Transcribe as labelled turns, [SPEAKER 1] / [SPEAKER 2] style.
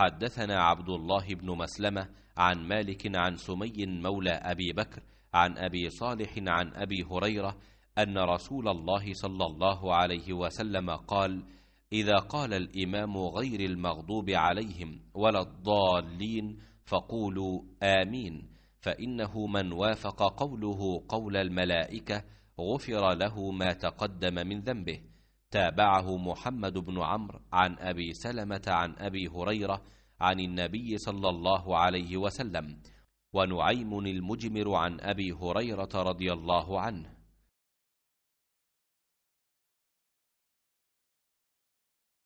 [SPEAKER 1] حدثنا عبد الله بن
[SPEAKER 2] مسلمة عن مالك عن سمي مولى أبي بكر عن أبي صالح عن أبي هريرة أن رسول الله صلى الله عليه وسلم قال إذا قال الإمام غير المغضوب عليهم ولا الضالين فقولوا آمين فإنه من وافق قوله قول الملائكة غفر له ما تقدم من ذنبه تابعه محمد بن عمرو عن أبي سلمة عن أبي هريرة عن النبي صلى الله عليه وسلم ونعيم المجمر عن أبي هريرة رضي الله
[SPEAKER 1] عنه